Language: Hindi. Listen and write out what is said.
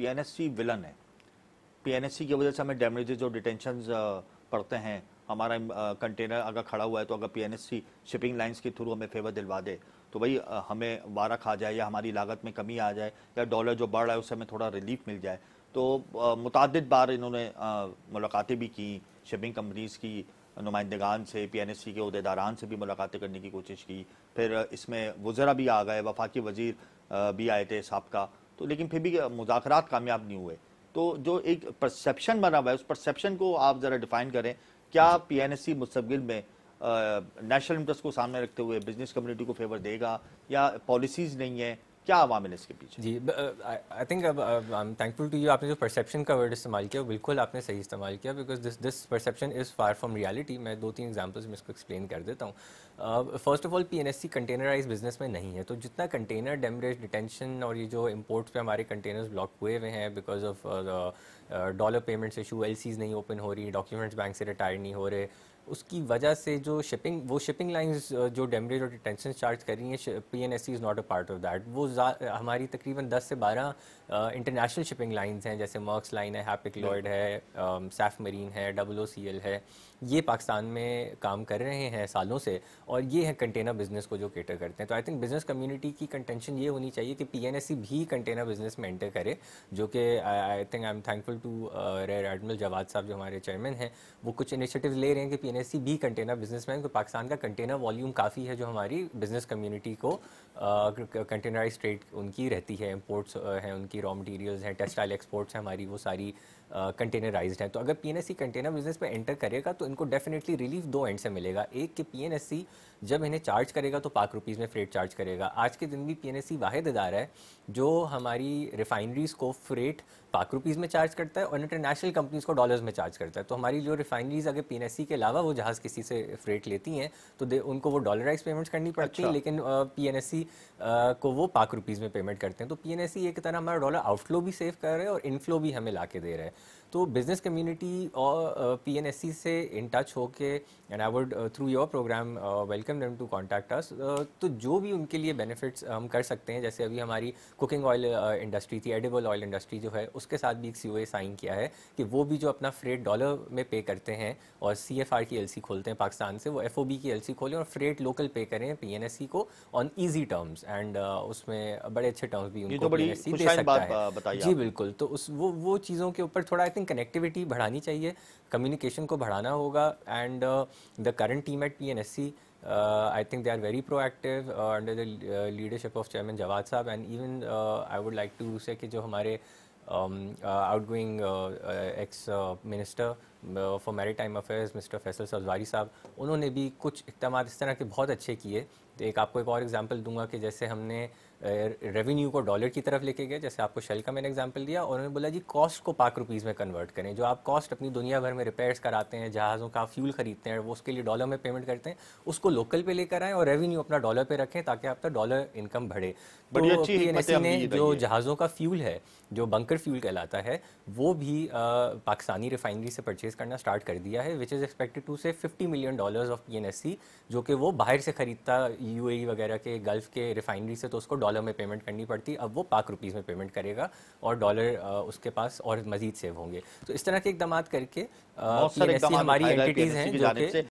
पीएनएससी विलन है पीएनएससी की वजह से हमें डैमेजेज और डिटेंशन पड़ते हैं हमारा कंटेनर अगर खड़ा हुआ है तो अगर पीएनएससी शिपिंग लाइंस के थ्रू हमें फेवर दिलवा दे तो भाई हमें वारा खा जाए या हमारी लागत में कमी आ जाए या डॉलर जो बढ़ रहा है उससे हमें थोड़ा रिलीफ मिल जाए तो मुतद बार इन्होंने मुलाकातें भी की शिपिंग कंपनीज़ की नुमाइंदगान से पी एन एस सी के अहदेदारान से भी मुलाकातें करने की कोशिश की फिर इसमें वज़रा भी आ गए वफाकी वजीर भी आए थे सबका तो लेकिन फिर भी मुजाकर कामयाब नहीं हुए तो जो एक परसेप्शन बना हुआ है उस परसेप्शन को आप ज़रा डिफाइन करें क्या पी एन एस सी मुस्तबिल में नेशनल इंटरेस्ट को सामने रखते हुए बिजनेस कम्युनिटी को फेवर देगा या पॉलिसीज़ नहीं है क्या वामिल इसके पीछे जी I think I am thankful to you आपने जो परसेप्शन का वर्ड इस्तेमाल किया बिल्कुल आपने सही इस्तेमाल किया because this this perception is far from reality मैं दो तीन एग्जांपल्स में इसको एक्सप्लेन कर देता हूँ first of all PNSC containerise business में नहीं है तो जितना कंटेनर डेमरेज डिटेंशन और ये जो इम्पोर्ट्स पे हमारे कंटेनर्स ब्लॉक हुए हुए हैं because of dollar payments issue L नहीं ओपन हो रही डॉक्यूमेंट्स बैंक से रिटायर नहीं हो रहे उसकी वजह से जो शिपिंग वो शिपिंग लाइंस जो डेमरेज और डिटेंशन चार्ज कर रही हैं P N S C is not a part of that वो हमारी तकरीबन 10 से 12 इंटरनेशनल शिपिंग लाइंस हैं जैसे मर्क्स लाइन है हैपिक लॉयड है सैफ मरीन है ओ सी एल है ये पाकिस्तान में काम कर रहे हैं सालों से और ये है कंटेनर बिजनेस को जो केटर करते हैं तो आई थिंक बिजनेस कम्युनिटी की कंटेंशन ये होनी चाहिए कि पी एन एस सी भी कंटेनर बिजनेस में एंटर करे जो कि I think I am thankful to rear admiral Jawad sahab जो हमारे चेयरमैन हैं वो कुछ इनिशिएटिव ले रहे हैं कि P N N B container businessman क्योंकि पाकिस्तान का कंटेनर वॉल्यूम काफ़ी है जो हमारी बिजनेस कम्युनिटी को कंटेनराइज ट्रेड उनकी रहती है इम्पोर्ट्स हैं उनकी रॉ मटेरियल्स हैं टेक्सटाइल एक्सपोर्ट्स हैं हमारी वो सारी कंटेनराइज हैं तो अगर पी कंटेनर बिजनेस में एंटर करेगा तो इनको डेफिनेटली रिलीफ दो एंड से मिलेगा एक कि पी जब इन्हें चार्ज करेगा तो पाक रुपीज़ में फ्रेट चार्ज करेगा आज के दिन भी पी एन वाहिद इदारा है जो हमारी रिफाइनरीज़ को फ्रेट पाक रुपीज़ में चार्ज करता है और इंटरनेशनल कंपनीज़ को डॉलर्स में चार्ज करता है तो हमारी जो रिफाइनरीज़ अगर पी के अलावा वो जहाज़ किसी से फ्रेट लेती हैं तो दे उनको वो डॉलराइज पेमेंट्स करनी पड़ती अच्छा। हैं लेकिन पी को वो पाक रुपीज़ में पेमेंट करते हैं तो पी एक तरह हमारा डॉलर आउटफ्लो भी सेव कर रहे हैं और इनफ्लो भी हमें ला के दे रहे हैं तो बिजनेस कम्युनिटी और पीएनएससी uh, से इन टच हो के and I would through your programme welcome them to contact us तो जो भी उनके लिए बेनिफिट्स हम कर सकते हैं जैसे अभी हमारी कुकिंग ऑयल इंडस्ट्री थी एडिबल ऑयल इंडस्ट्री जो है उसके साथ भी एक सी साइन किया है कि वो भी जो अपना फ्रेट डॉलर में पे करते हैं और सी की एल खोलते हैं पाकिस्तान से वो एफ की एल खोलें और फ्रेट लोकल पे करें पी को ऑन ईजी टर्म्स एंड उसमें बड़े अच्छे टर्म्स भी उनको तो दे सकता है जी बिल्कुल तो उस वो वो चीज़ों के ऊपर थोड़ा थिंक कनेक्टिविटी बढ़ानी चाहिए कम्युनिकेशन को बढ़ाना होगा and the current team at PNSC I think they are very proactive under the leadership of chairman Jawad sahab and even I would like to say जो हमारे outgoing ex minister for maritime affairs mister Faisal Sabzwari sahab उन्होंने भी कुछ इकदाम इस तरह के बहुत अच्छे किए तो एक आपको एक और एग्जांपल दूंगा कि जैसे हमने रेवेन्यू को डॉलर की तरफ लेके गए जैसे आपको शेल का मैंने एग्जांपल दिया और उन्होंने बोला जी कॉस्ट को पाक रुपीज़ में कन्वर्ट करें जो आप कॉस्ट अपनी दुनिया भर में रिपेयर्स कराते हैं जहाज़ों का फ्यूल खरीदते हैं वो उसके लिए डॉलर में पेमेंट करते हैं उसको लोकल पे लेकर आएँ और रेवेन्यू अपना डॉलर पर रखें ताकि आपका डॉलर इनकम बढ़े तो पी ने जो जहाज़ों का फ्यूल है जो बंकर फ्यूल कहलाता है वो भी पाकिस्तानी रिफाइनरी से परचेज परचेज करना स्टार्ट कर दिया है विच इज़ एक्सपेक्टेड टू से 50 मिलियन डॉलर्स ऑफ पीएनएससी जो कि वो बाहर से ख़रीदता यूएई e वगैरह के गल्फ़ के रिफाइनरी से तो उसको डॉलर में पेमेंट करनी पड़ती अब वो पाक रुपीज़ में पेमेंट करेगा और डॉलर उसके पास और मज़ीद सेव होंगे तो इस तरह के इकदाम करके पी हमारी एंटिटीज़ हैं जो कि